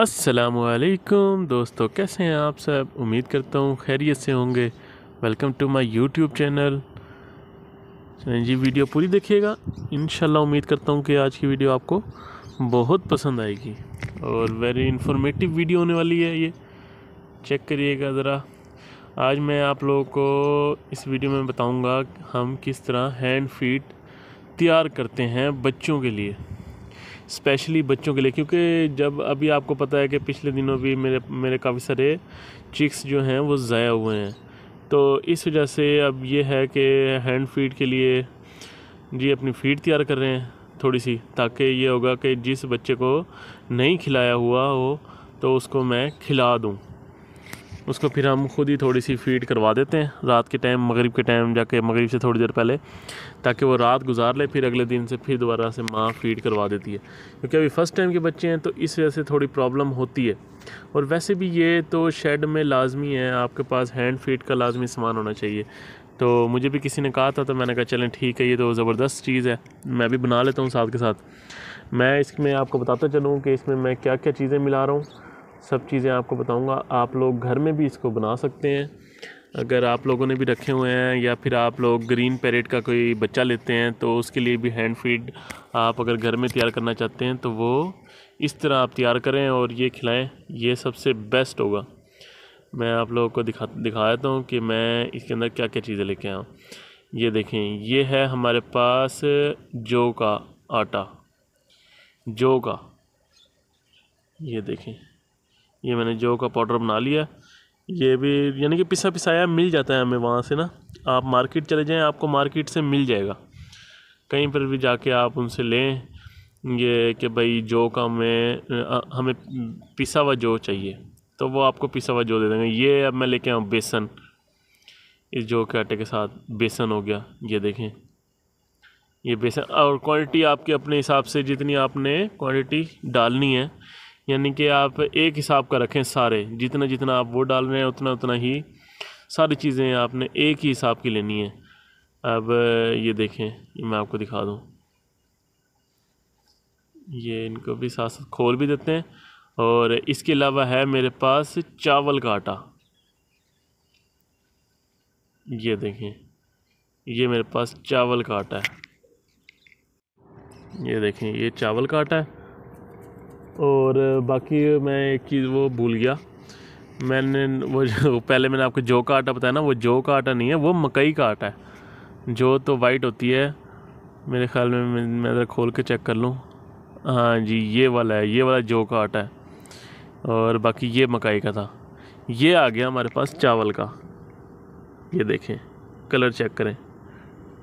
असलकुम दोस्तों कैसे हैं आप सब उम्मीद करता हूँ खैरियत से होंगे welcome to my YouTube channel जी वीडियो पूरी देखिएगा इन उम्मीद करता हूँ कि आज की वीडियो आपको बहुत पसंद आएगी और वेरी इन्फॉर्मेटिव वीडियो होने वाली है ये चेक करिएगा ज़रा आज मैं आप लोगों को इस वीडियो में बताऊँगा हम किस तरह हैंड फीट तैयार करते हैं बच्चों के लिए स्पेशली बच्चों के लिए क्योंकि जब अभी आपको पता है कि पिछले दिनों भी मेरे मेरे काफ़ी सारे चिक्स जो हैं वो ज़ाया हुए हैं तो इस वजह से अब ये है कि हैंड फीड के लिए जी अपनी फीड तैयार कर रहे हैं थोड़ी सी ताकि ये होगा कि जिस बच्चे को नहीं खिलाया हुआ हो तो उसको मैं खिला दूँ उसको फिर हम खुद ही थोड़ी सी फीड करवा देते हैं रात के टाइम मगरिब के टाइम जाके मगरिब से थोड़ी देर पहले ताकि वो रात गुजार ले फिर अगले दिन से फिर दोबारा से माँ फीड करवा देती है क्योंकि अभी फ़र्स्ट टाइम के बच्चे हैं तो इस वजह से थोड़ी प्रॉब्लम होती है और वैसे भी ये तो शेड में लाजमी है आपके पास हैंड फीड का लाजमी सामान होना चाहिए तो मुझे भी किसी ने कहा था तो मैंने कहा चलें ठीक है ये तो ज़बरदस्त चीज़ है मैं भी बना लेता हूँ साथ के साथ मैं इसमें आपको बताता चलूँ कि इसमें मैं क्या क्या चीज़ें मिला रहा हूँ सब चीज़ें आपको बताऊंगा आप लोग घर में भी इसको बना सकते हैं अगर आप लोगों ने भी रखे हुए हैं या फिर आप लोग ग्रीन पैरेट का कोई बच्चा लेते हैं तो उसके लिए भी हैंड फीड आप अगर घर में तैयार करना चाहते हैं तो वो इस तरह आप तैयार करें और ये खिलाएं ये सबसे बेस्ट होगा मैं आप लोगों को दिखा दिखा देता हूँ कि मैं इसके अंदर क्या क्या चीज़ें लेके आऊँ ये देखें ये है हमारे पास जौ का आटा जौ का ये देखें ये मैंने जौ का पाउडर बना लिया ये भी यानी कि पिसा पिसाया मिल जाता है हमें वहाँ से ना आप मार्केट चले जाएं आपको मार्केट से मिल जाएगा कहीं पर भी जाके आप उनसे लें ये कि भाई जौ का हमें हमें पिसा हुआ जौ चाहिए तो वो आपको पिसा हुआ जो दे देंगे ये अब मैं लेके आऊँ बेसन इस जौ के आटे के साथ बेसन हो गया ये देखें ये बेसन और क्वांटिटी आपके अपने हिसाब से जितनी आपने क्वांटिटी डालनी है यानी कि आप एक हिसाब का रखें सारे जितना जितना आप वो डाल रहे हैं उतना उतना ही सारी चीज़ें आपने एक ही हिसाब की लेनी है अब ये देखें ये मैं आपको दिखा दूँ ये इनको भी साथ साथ खोल भी देते हैं और इसके अलावा है मेरे पास चावल का आटा ये देखें ये मेरे पास चावल का आटा है ये देखें ये चावल का आटा है और बाकी मैं एक चीज़ वो भूल गया मैंने वो जो पहले मैंने आपको जौ का आटा बताया ना वो जौ का आटा नहीं है वो मकई का आटा है जो तो वाइट होती है मेरे ख्याल में मैं ज़रा खोल के चेक कर लूँ हाँ जी ये वाला है ये वाला जौ का आटा है और बाकी ये मकई का था ये आ गया हमारे पास चावल का ये देखें कलर चेक करें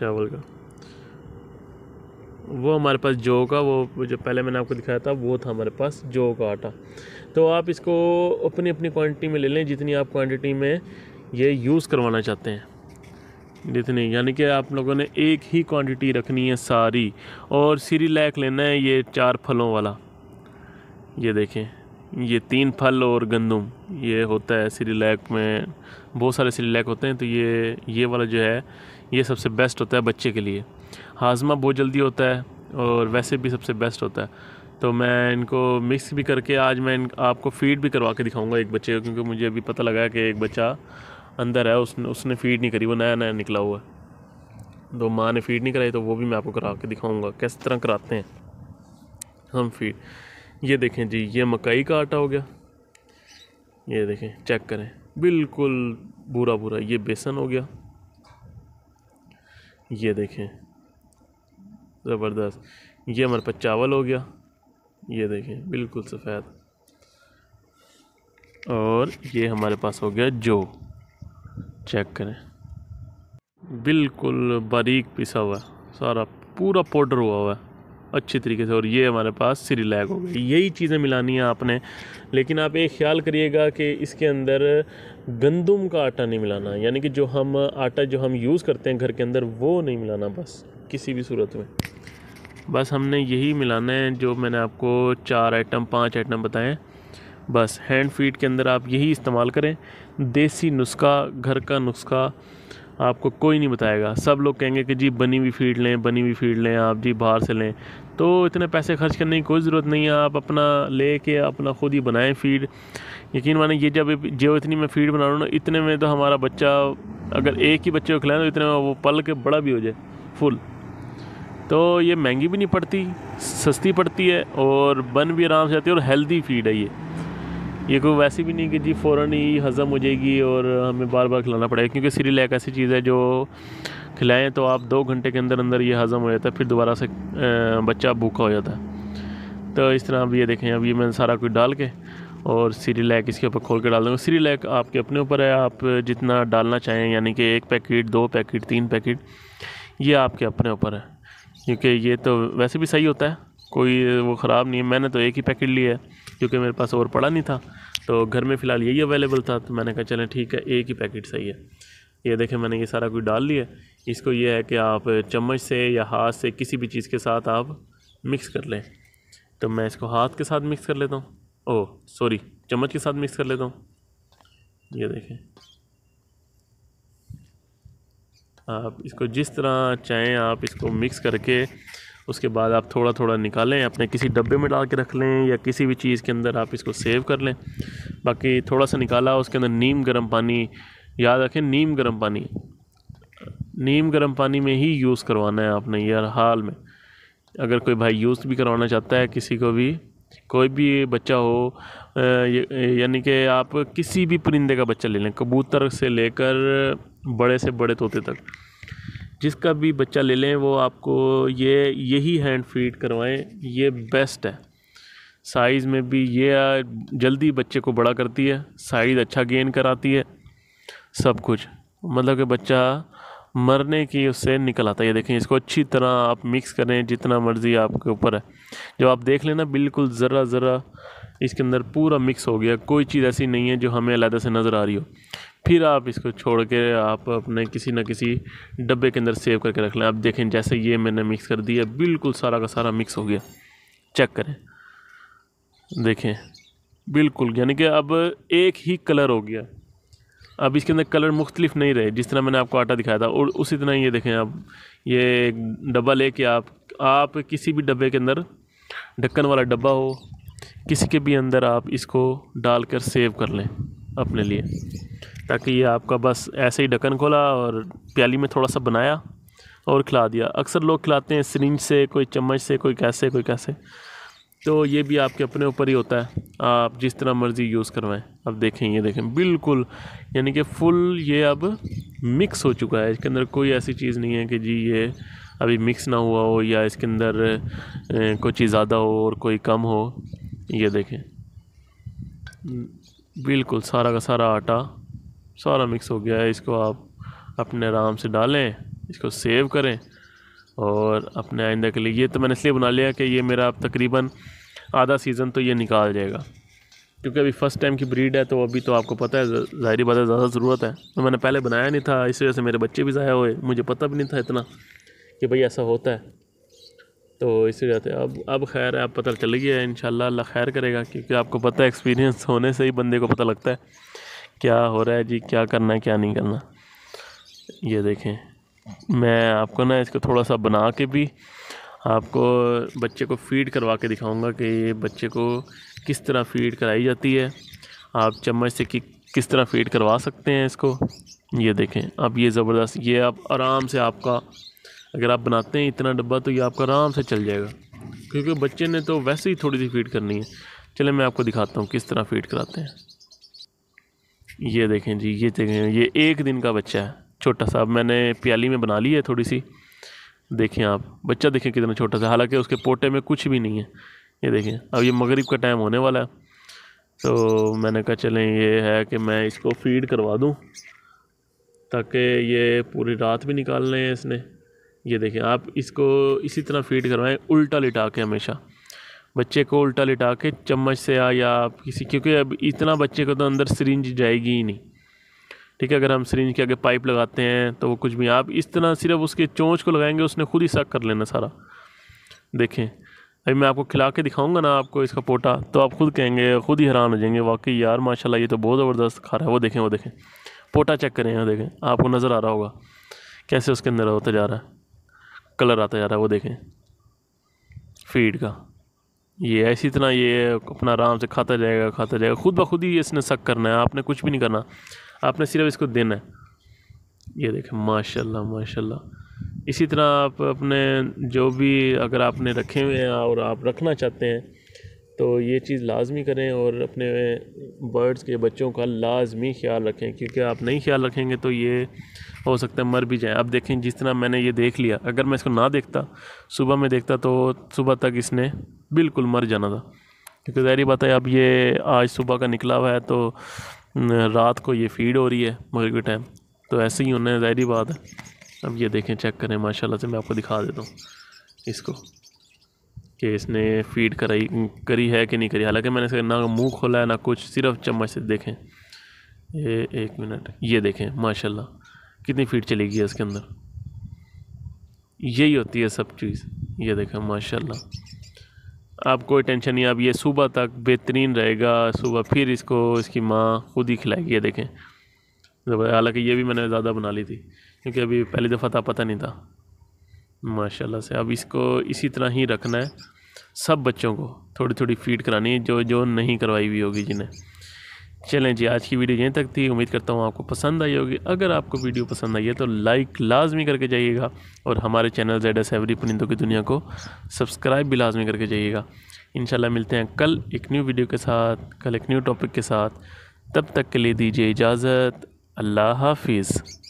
चावल का वो हमारे पास जौ का वो जो पहले मैंने आपको दिखाया था वो था हमारे पास जौ का आटा तो आप इसको अपनी अपनी क्वांटिटी में ले लें जितनी आप क्वांटिटी में ये यूज़ करवाना चाहते हैं जितनी यानी कि आप लोगों ने एक ही क्वांटिटी रखनी है सारी और सीरी लैक लेना है ये चार फलों वाला ये देखें ये तीन फल और गंदम ये होता है लैक में बहुत सारे लैक होते हैं तो ये ये वाला जो है ये सबसे बेस्ट होता है बच्चे के लिए हाजमा बहुत जल्दी होता है और वैसे भी सबसे बेस्ट होता है तो मैं इनको मिक्स भी करके आज मैं आपको फीड भी करवा के दिखाऊंगा एक बच्चे को क्योंकि मुझे अभी पता लगा है कि एक बच्चा अंदर है उसने उसने फीड नहीं करी वो नया नया निकला हुआ है तो माँ ने फीड नहीं कराई तो वो भी मैं आपको करा के दिखाऊँगा किस तरह कराते हैं हम फीड ये देखें जी ये मकई का आटा हो गया ये देखें चेक करें बिल्कुल बुरा बुरा ये बेसन हो गया ये देखें ज़बरदस्त ये हमारे पास चावल हो गया ये देखें बिल्कुल सफ़ेद और ये हमारे पास हो गया जो चेक करें बिल्कुल बारीक पिसा हुआ है सारा पूरा पाउडर हुआ हुआ है अच्छी तरीके से और ये हमारे पास लैग हो गई यही चीज़ें मिलानी हैं आपने लेकिन आप एक ख्याल करिएगा कि इसके अंदर गंदम का आटा नहीं मिलाना यानी कि जो हम आटा जो हम यूज़ करते हैं घर के अंदर वो नहीं मिलाना बस किसी भी सूरत में बस हमने यही मिलाना है जो मैंने आपको चार आइटम पांच आइटम बताए हैं बस हैंड फीड के अंदर आप यही इस्तेमाल करें देसी नुस्खा घर का नुस्खा आपको कोई नहीं बताएगा सब लोग कहेंगे कि जी बनी हुई फीड लें बनी हुई फीड लें आप जी बाहर से लें तो इतने पैसे खर्च करने की कोई ज़रूरत नहीं है आप अपना ले के अपना खुद ही बनाएं फीड यकीन माने ये जब जो इतनी मैं फीड बना रहा हूँ ना इतने में तो हमारा बच्चा अगर एक ही बच्चे को खिलाएं तो इतने में वो पल के बड़ा भी हो जाए फुल तो ये महंगी भी नहीं पड़ती सस्ती पड़ती है और बन भी आराम से जाती है और हेल्दी फीड है ये ये कोई वैसी भी नहीं कि जी फ़ौर ही हज़म हो जाएगी और हमें बार बार खिलाना पड़ेगा क्योंकि सीरी लैक ऐसी चीज़ है जो खिलाएं तो आप दो घंटे के अंदर अंदर ये हज़म हो जाता है फिर दोबारा से बच्चा भूखा हो जाता है तो इस तरह अब ये देखें अब ये मैंने सारा कुछ डाल के और सीरी लैक इसके ऊपर खोल के डाल दूँगा सीरी लैक आपके अपने ऊपर है आप जितना डालना चाहें यानी कि एक पैकेट दो पैकेट तीन पैकेट ये आपके अपने ऊपर है क्योंकि ये तो वैसे भी सही होता है कोई वो ख़राब नहीं है मैंने तो एक ही पैकेट लिया है क्योंकि मेरे पास और पड़ा नहीं था तो घर में फ़िलहाल यही अवेलेबल था तो मैंने कहा चलें ठीक है एक ही पैकेट सही है ये देखें मैंने ये सारा कुछ डाल लिया इसको ये है कि आप चम्मच से या हाथ से किसी भी चीज़ के साथ आप मिक्स कर लें तो मैं इसको हाथ के साथ मिक्स कर लेता हूँ ओह सॉरी चम्मच के साथ मिक्स कर लेता हूँ ये देखें आप इसको जिस तरह चाहें आप इसको मिक्स करके उसके बाद आप थोड़ा थोड़ा निकालें अपने किसी डब्बे में डाल के रख लें या किसी भी चीज़ के अंदर आप इसको सेव कर लें बाकी थोड़ा सा निकाला उसके अंदर नीम गर्म पानी याद रखें नीम गर्म पानी नीम गर्म पानी में ही यूज़ करवाना है आपने यार हाल में अगर कोई भाई यूज़ भी करवाना चाहता है किसी को भी कोई भी बच्चा हो यानी कि आप किसी भी परिंदे का बच्चा ले लें कबूतर से लेकर बड़े से बड़े तोते तक जिसका भी बच्चा ले लें वो आपको ये यही हैंड फीड करवाएं ये बेस्ट है साइज़ में भी ये जल्दी बच्चे को बड़ा करती है साइज़ अच्छा गेन कराती है सब कुछ मतलब कि बच्चा मरने की उससे निकल आता है ये देखें इसको अच्छी तरह आप मिक्स करें जितना मर्ज़ी आपके ऊपर है जब आप देख लेना बिल्कुल ज़रा ज़रा इसके अंदर पूरा मिक्स हो गया कोई चीज़ ऐसी नहीं है जो हमें अलहदा से नज़र आ रही हो फिर आप इसको छोड़ के आप अपने किसी ना किसी डब्बे के अंदर सेव करके रख लें आप देखें जैसे ये मैंने मिक्स कर दिया बिल्कुल सारा का सारा मिक्स हो गया चेक करें देखें बिल्कुल यानी कि अब एक ही कलर हो गया अब इसके अंदर कलर मुख्तलिफ नहीं रहे जिस तरह मैंने आपको आटा दिखाया था और उसी तरह ये देखें आप ये एक डब्बा के आप आप किसी भी डब्बे के अंदर ढक्कन वाला डब्बा हो किसी के भी अंदर आप इसको डालकर सेव कर लें अपने लिए ताकि ये आपका बस ऐसे ही ढक्कन खोला और प्याली में थोड़ा सा बनाया और खिला दिया अक्सर लोग खिलाते हैं सिरिंज से कोई चम्मच से कोई कैसे कोई कैसे तो ये भी आपके अपने ऊपर ही होता है आप जिस तरह मर्ज़ी यूज़ करवाएं अब देखें ये देखें बिल्कुल यानी कि फुल ये अब मिक्स हो चुका है इसके अंदर कोई ऐसी चीज़ नहीं है कि जी ये अभी मिक्स ना हुआ हो या इसके अंदर कोई चीज़ ज़्यादा हो और कोई कम हो ये देखें बिल्कुल सारा का सारा आटा सारा मिक्स हो गया है इसको आप अपने आराम से डालें इसको सेव करें और अपने आइंदा के लिए ये तो मैंने इसलिए बना लिया कि ये मेरा अब तकरीबन आधा सीज़न तो ये निकाल जाएगा क्योंकि अभी फ़र्स्ट टाइम की ब्रीड है तो अभी तो आपको पता है ज़ाहरी बात है ज़्यादा ज़रूरत है तो मैंने पहले बनाया नहीं था इस वजह से मेरे बच्चे भी ज़ाया हुए मुझे पता भी नहीं था इतना कि भाई ऐसा होता है तो इसी जाते अब अब खैर आप पता चल गया है इन अल्लाह खैर करेगा क्योंकि आपको पता है एक्सपीरियंस होने से ही बंदे को पता लगता है क्या हो रहा है जी क्या करना है क्या नहीं करना ये देखें मैं आपको ना इसको थोड़ा सा बना के भी आपको बच्चे को फीड करवा के दिखाऊंगा कि ये बच्चे को किस तरह फीड कराई जाती है आप चम्मच से कि किस तरह फीड करवा सकते हैं इसको ये देखें अब ये ज़बरदस्त ये आप आराम से आपका अगर आप बनाते हैं इतना डब्बा तो ये आपका आराम से चल जाएगा क्योंकि बच्चे ने तो वैसे ही थोड़ी सी फीड करनी है चले मैं आपको दिखाता हूँ किस तरह फीड कराते हैं ये देखें जी ये देखें ये एक दिन का बच्चा है छोटा सा मैंने प्याली में बना ली है थोड़ी सी देखें आप बच्चा देखें कितना छोटा सा हालांकि उसके पोटे में कुछ भी नहीं है ये देखें अब ये मगरिब का टाइम होने वाला है तो मैंने कहा चलें ये है कि मैं इसको फीड करवा दूँ ताकि ये पूरी रात भी निकाल लें इसने ये देखें आप इसको इसी तरह फीड करवाएं उल्टा लिटा के हमेशा बच्चे को उल्टा लिटा के चम्मच से आ या आप किसी क्योंकि अब इतना बच्चे को तो अंदर सरिंज जाएगी ही नहीं ठीक है अगर हम सरिंज के आगे पाइप लगाते हैं तो वो कुछ भी आप इस तरह सिर्फ उसके चोंच को लगाएंगे उसने खुद ही सक कर लेना सारा देखें अभी मैं आपको खिला के दिखाऊँगा ना आपको इसका पोटा तो आप खुद कहेंगे खुद ही हैरान हो जाएंगे वाकई यार माशाला ये तो बहुत ज़बरदस्त खा रहा है वो देखें वो देखें पोटा चेक करें देखें आपको नज़र आ रहा होगा कैसे उसके अंदर होता जा रहा है कलर आता जा रहा है वो देखें फीड का ये ऐसी तरह ये अपना आराम से खाता जाएगा खाता जाएगा खुद ब खुद ही इसने सक करना है आपने कुछ भी नहीं करना आपने सिर्फ इसको देना है ये देखें माशाल्लाह माशाल्लाह इसी तरह आप अपने जो भी अगर आपने रखे हुए हैं और आप रखना चाहते हैं तो ये चीज़ लाजमी करें और अपने बर्ड्स के बच्चों का लाजमी ख्याल रखें क्योंकि आप नहीं ख्याल रखेंगे तो ये हो सकता है मर भी जाए अब देखें जिस तरह मैंने ये देख लिया अगर मैं इसको ना देखता सुबह में देखता तो सुबह तक इसने बिल्कुल मर जाना था क्योंकि ज़ाहरी बात है अब ये आज सुबह का निकला हुआ है तो रात को ये फीड हो रही है मगर के टाइम तो ऐसे ही होना है ज़ाहरी बात है अब ये देखें चेक करें माशाला से मैं आपको दिखा देता हूँ इसको कि इसने फीड कराई करी है कि नहीं करी हालांकि मैंने इसे ना मुंह खोला है ना कुछ सिर्फ चम्मच से देखें ये एक मिनट ये देखें माशाल्लाह कितनी फीड चलेगी इसके अंदर यही होती है सब चीज़ ये देखें माशाल्लाह आप कोई टेंशन नहीं आप ये सुबह तक बेहतरीन रहेगा सुबह फिर इसको इसकी माँ खुद ही खिलाएगी ये देखें हालाँकि ये भी मैंने ज़्यादा बना ली थी क्योंकि अभी पहली दफ़ा था पता नहीं था माशाल्लाह से अब इसको इसी तरह ही रखना है सब बच्चों को थोड़ी थोड़ी फीड करानी है जो जो नहीं करवाई हुई होगी जिन्हें चलें जी आज की वीडियो यहीं तक थी उम्मीद करता हूँ आपको पसंद आई होगी अगर आपको वीडियो पसंद आई है तो लाइक लाजमी करके जाइएगा और हमारे चैनल जेड एस एवरी परिंदों की दुनिया को सब्सक्राइब भी लाजमी करके जाइएगा इन मिलते हैं कल एक न्यू वीडियो के साथ कल एक न्यू टॉपिक के साथ तब तक के लिए दीजिए इजाज़त अल्लाह हाफिज़